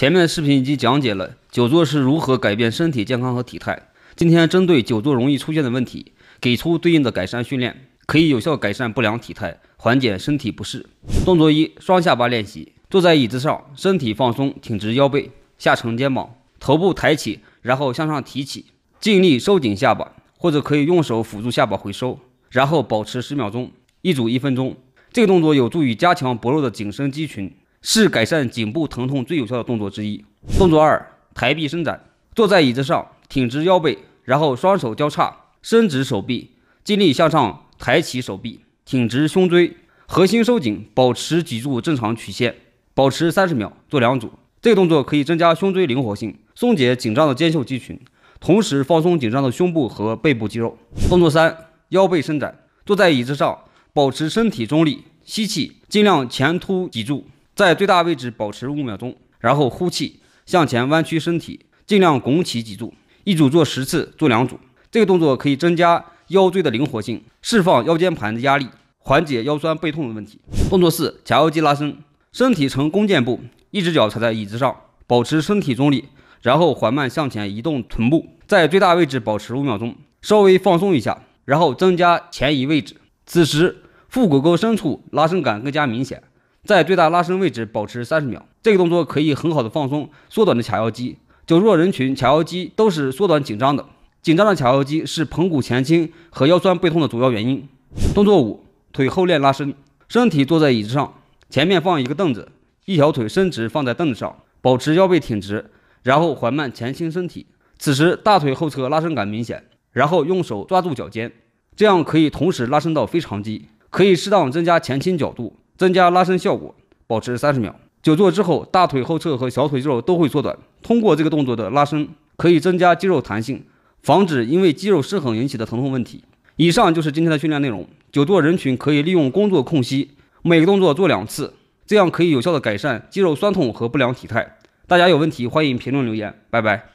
前面的视频已经讲解了久坐是如何改变身体健康和体态。今天针对久坐容易出现的问题，给出对应的改善训练，可以有效改善不良体态，缓解身体不适。动作一：双下巴练习。坐在椅子上，身体放松，挺直腰背，下沉肩膀，头部抬起，然后向上提起，尽力收紧下巴，或者可以用手辅助下巴回收，然后保持十秒钟，一组一分钟。这个动作有助于加强薄弱的紧身肌群。是改善颈部疼痛最有效的动作之一。动作二：抬臂伸展。坐在椅子上，挺直腰背，然后双手交叉，伸直手臂，尽力向上抬起手臂，挺直胸椎，核心收紧，保持脊柱正常曲线，保持三十秒，做两组。这个动作可以增加胸椎灵活性，松解紧张的肩袖肌群，同时放松紧张的胸部和背部肌肉。动作三：腰背伸展。坐在椅子上，保持身体中立，吸气，尽量前凸脊柱。在最大位置保持五秒钟，然后呼气，向前弯曲身体，尽量拱起脊柱。一组做十次，做两组。这个动作可以增加腰椎的灵活性，释放腰间盘的压力，缓解腰酸背痛的问题。动作四：髂腰肌拉伸。身体呈弓箭步，一只脚踩在椅子上，保持身体中立，然后缓慢向前移动臀部，在最大位置保持五秒钟，稍微放松一下，然后增加前移位置。此时，腹股沟深处拉伸感更加明显。在最大拉伸位置保持三十秒，这个动作可以很好的放松缩短的髂腰肌。久坐人群髂腰肌都是缩短紧张的，紧张的髂腰肌是盆骨前倾和腰酸背痛的主要原因。动作五，腿后链拉伸，身体坐在椅子上，前面放一个凳子，一条腿伸直放在凳子上，保持腰背挺直，然后缓慢前倾身体，此时大腿后侧拉伸感明显。然后用手抓住脚尖，这样可以同时拉伸到腓肠肌，可以适当增加前倾角度。增加拉伸效果，保持三十秒。久坐之后，大腿后侧和小腿肌肉都会缩短。通过这个动作的拉伸，可以增加肌肉弹性，防止因为肌肉失衡引起的疼痛问题。以上就是今天的训练内容。久坐人群可以利用工作空隙，每个动作做两次，这样可以有效的改善肌肉酸痛和不良体态。大家有问题欢迎评论留言，拜拜。